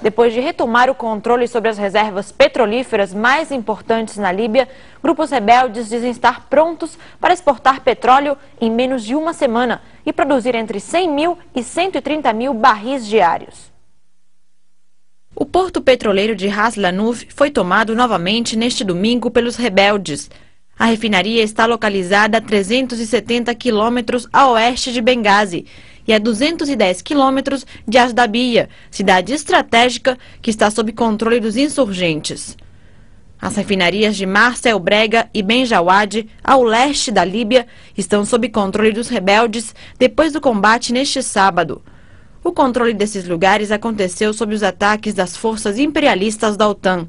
Depois de retomar o controle sobre as reservas petrolíferas mais importantes na Líbia, grupos rebeldes dizem estar prontos para exportar petróleo em menos de uma semana e produzir entre 100 mil e 130 mil barris diários. O porto petroleiro de Haslanuf foi tomado novamente neste domingo pelos rebeldes. A refinaria está localizada a 370 quilômetros a oeste de Benghazi e a é 210 quilômetros de Asdabia, cidade estratégica que está sob controle dos insurgentes. As refinarias de Marcel Brega e Benjawad, ao leste da Líbia, estão sob controle dos rebeldes depois do combate neste sábado. O controle desses lugares aconteceu sob os ataques das forças imperialistas da OTAN.